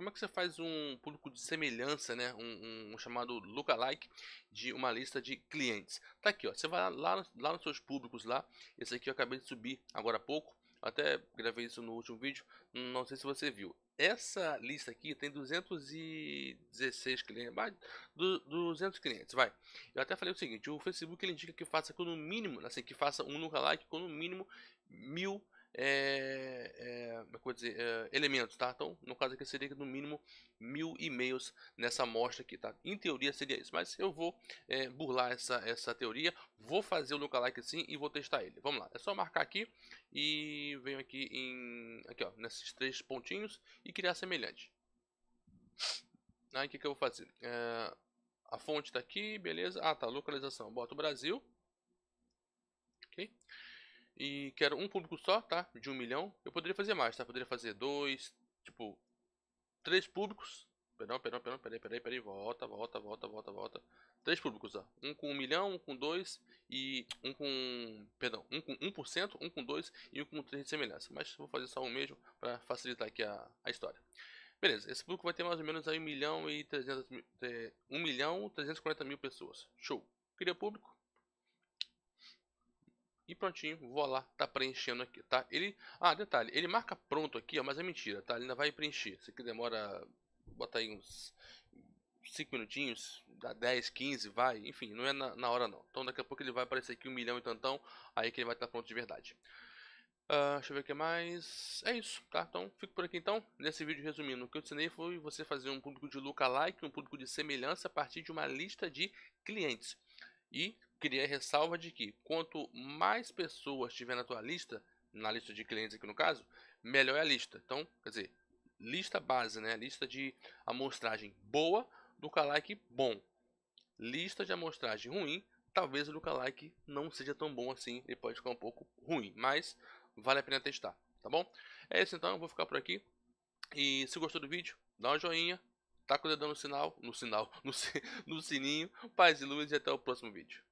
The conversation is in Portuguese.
como é que você faz um público de semelhança, né? Um, um, um chamado lookalike de uma lista de clientes. Tá aqui, ó. Você vai lá, lá nos seus públicos lá. Esse aqui eu acabei de subir agora há pouco. Até gravei isso no último vídeo. Não sei se você viu. Essa lista aqui tem 216 clientes, mais 200 clientes, vai. Eu até falei o seguinte, o Facebook ele indica que faça com no mínimo, assim, que faça um lookalike com no mínimo mil é, é, como eu dizer, é, elementos, tá? Então, no caso aqui seria no mínimo mil e-mails nessa amostra aqui, tá? Em teoria seria isso, mas eu vou é, burlar essa, essa teoria, vou fazer o lookalike sim e vou testar ele. Vamos lá, é só marcar aqui e venho aqui em, aqui ó, nesses três pontinhos e criar semelhante. Aí o que, que eu vou fazer? Eh, a fonte tá aqui, beleza. Ah tá, localização, bota o Brasil. Ok? e quero um público só, tá? De um milhão. Eu poderia fazer mais, tá? Poderia fazer dois, tipo, três públicos. Perdão, perdão, perdão, peraí, peraí, peraí. Volta, volta, volta, volta, volta. Três públicos, ó. Um com um milhão, um com dois e um com. Perdão, um com um por cento, um com dois e um com três de semelhança. Mas vou fazer só um mesmo para facilitar aqui a, a história. Beleza, esse público vai ter mais ou menos aí um milhão e trezentos mil, é, trezentos milhão quarenta mil pessoas. Show. Cria público, e prontinho, vou lá, tá preenchendo aqui, tá? Ele, ah, detalhe, ele marca pronto aqui, ó, mas é mentira, tá? Ele ainda vai preencher. Isso aqui demora, bota aí uns 5 minutinhos, dá 10, 15, vai, enfim, não é na, na, hora não. Então daqui a pouco ele vai aparecer aqui um milhão e tantão, aí que ele vai estar tá pronto de verdade. Uh, deixa eu ver o que mais. É isso, tá? Então fico por aqui então. Nesse vídeo resumindo, o que eu ensinei foi você fazer um público de lookalike, um público de semelhança a partir de uma lista de clientes. E Queria ressalva de que quanto mais pessoas tiver na tua lista, na lista de clientes aqui no caso, melhor é a lista. Então, quer dizer, lista base, né? Lista de amostragem boa, do lookalike bom. Lista de amostragem ruim, talvez o lookalike não seja tão bom assim, ele pode ficar um pouco ruim, mas vale a pena testar, tá bom? É isso então, eu vou ficar por aqui. E se gostou do vídeo, dá um joinha, taca o dedão no sinal, no sinal, no, no sininho, paz e luz e até o próximo vídeo.